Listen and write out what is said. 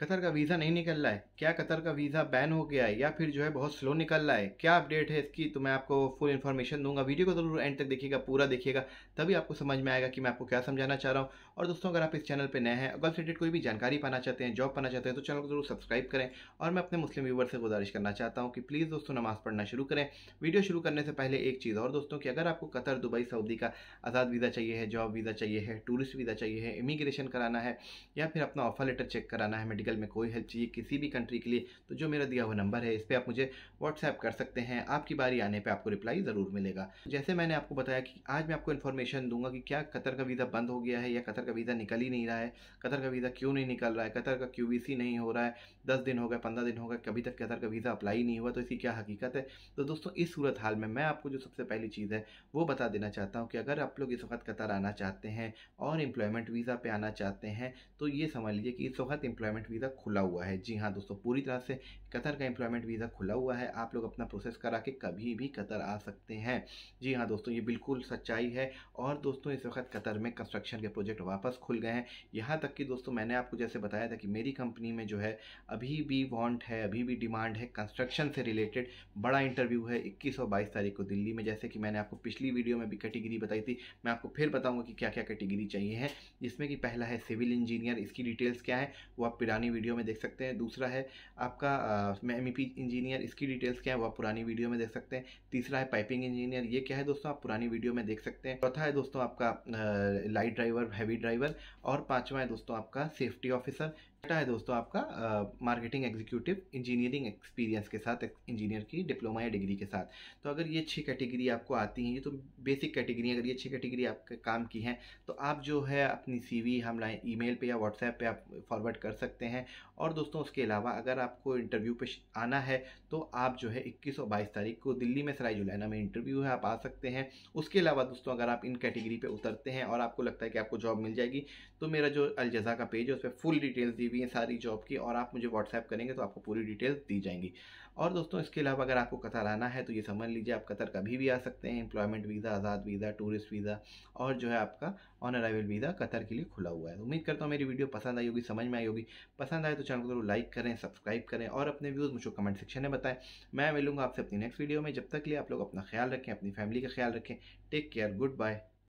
Qatar का visa नहीं निकल रहा है क्या कतर का वीज़ा बैन हो गया है या फिर जो है बहुत स्लो निकल रहा है क्या अपडेट है इसकी तो मैं आपको फुल इन्फॉर्मेशन दूंगा वीडियो को ज़रूर एंड तक देखिएगा पूरा देखिएगा तभी आपको समझ में आएगा कि मैं आपको क्या समझाना चाह रहा हूँ और दोस्तों अगर आप इस चैनल पर नए हैं अगर रिलेटेड कोई भी जानकारी पाना चाहते हैं जॉब पाना चाहते हैं तो चैनल को ज़रूर सब्सक्राइब करें और मैं अपने मुस्लिम व्यूवर से गुजारिश करना चाहता हूँ कि प्लीज़ दोस्तों नमाज़ पढ़ना शुरू करें वीडियो शुरू करने से पहले एक चीज़ और दोस्तों कि अगर आपको कतर दुबई सऊदी का आज़ाद वीज़ा चाहिए है जॉब वीज़ा चाहिए है टूरिस्ट वीज़ा चाहिए है इमिग्रेशन कराना है या फिर अपना ऑफर लेटर चेक कराना है मेडिकल टेक्निकल में कोई हेल्प चाहिए किसी भी कंट्री के लिए तो जो मेरा दिया हुआ नंबर है इस पर आप मुझे व्हाट्सएप कर सकते हैं आपकी बारी आने पर आपको रिप्लाई ज़रूर मिलेगा जैसे मैंने आपको बताया कि आज मैं आपको इन्फॉर्मेशन दूंगा कि क्या कतर का वीज़ा बंद हो गया है या कतर का वीज़ा निकल ही नहीं रहा है कतर का वीज़ा क्यों नहीं निकल रहा है कतर का क्यू नहीं हो रहा है दस दिन हो गए पंद्रह दिन हो गए कभी तक कतर का वीज़ा अप्लाई नहीं हुआ तो इसकी क्या हकीकत है तो दोस्तों इस सूरत हाल में मैं आपको जो सबसे पहली चीज़ है वो बता देना चाहता हूँ कि अगर आप लोग इस वक्त कतर आना चाहते हैं और इम्प्लॉयमेंट वीज़ा पे आना चाहते हैं तो ये समझ लीजिए कि इस वक्त इम्प्लॉयमेंट वीज़ा वीज़ा खुला हुआ है जी हाँ दोस्तों पूरी तरह से कतर का एम्प्लॉयमेंट वीज़ा खुला हुआ है आप लोग अपना प्रोसेस करा के कभी भी कतर आ सकते हैं जी हाँ दोस्तों ये बिल्कुल सच्चाई है और दोस्तों इस वक्त कतर में कंस्ट्रक्शन के प्रोजेक्ट वापस खुल गए हैं यहाँ तक कि दोस्तों मैंने आपको जैसे बताया था कि मेरी कंपनी में जो है अभी भी वॉन्ट है अभी भी डिमांड है कंस्ट्रक्शन से रिलेटेड बड़ा इंटरव्यू है इक्कीस और बाईस तारीख को दिल्ली में जैसे कि मैंने आपको पिछली वीडियो में भी कैटेगरी बताई थी मैं आपको फिर बताऊँगा कि क्या क्या कैटेगरी चाहिए है जिसमें कि पहला है सिविल इंजीनियर इसकी डिटेल्स क्या है वो आप पिरानी पुरानी वीडियो में देख सकते हैं दूसरा है आपका एम ई e इंजीनियर इसकी डिटेल्स क्या है वो आप पुरानी वीडियो में देख सकते हैं तीसरा है पाइपिंग इंजीनियर ये क्या है दोस्तों आप पुरानी वीडियो में देख सकते हैं चौथा है दोस्तों आपका लाइट ड्राइवर हैवी ड्राइवर और पाँचवा है दोस्तों आपका सेफ्टी ऑफिसर है दोस्तों आपका मार्केटिंग एग्जीक्यूटिव इंजीनियरिंग एक्सपीरियंस के साथ इंजीनियर की डिप्लोमा या डिग्री के साथ तो अगर ये छः कैटेगरी आपको आती हैं ये तो बेसिक कैटेगरी अगर ये छः कैटेगरी आपके काम की हैं तो आप जो है अपनी सी वी लाइन ई पे या व्हाट्सएप पे आप फॉरवर्ड कर सकते हैं और दोस्तों उसके अलावा अगर आपको इंटरव्यू पर आना है तो आप जो है इक्कीस और बाईस तारीख को दिल्ली में सराय जुलाना में इंटरव्यू है आप आ सकते हैं उसके अलावा दोस्तों अगर आप इन कैटेगरी पर उतरते हैं और आपको लगता है कि आपको जॉब मिल जाएगी तो मेरा जो अलज़ा का पेज है उस पर फुल डिटेल्स दी भी हैं सारी जॉब की और आप मुझे व्हाट्सएप करेंगे तो आपको पूरी डिटेल्स दी जाएंगी और दोस्तों इसके अलावा अगर आपको कतर आना है तो ये समझ लीजिए आप कतर कभी भी आ सकते हैं एम्प्लॉयमेंट वीज़ा आज़ाद वीज़ा टूरिस्ट वीज़ा और जो है आपका ऑन अराइवल वीज़ा कतर के लिए खुला हुआ है उम्मीद करता हूँ मेरी वीडियो पसंद आई होगी समझ में आई होगी पसंद आए तो चैनल को जरूर लाइक करें सब्सक्राइब करें और अपने व्यूज़ मुझे कमेंट सेक्शन में बताएं मैं मिलूंगा आपसे अपनी नेक्स्ट वीडियो में जब तक लिए आप लोग अपना ख्याल रखें अपनी फैमिली का ख्याल रखें टेक केयर गुड बाय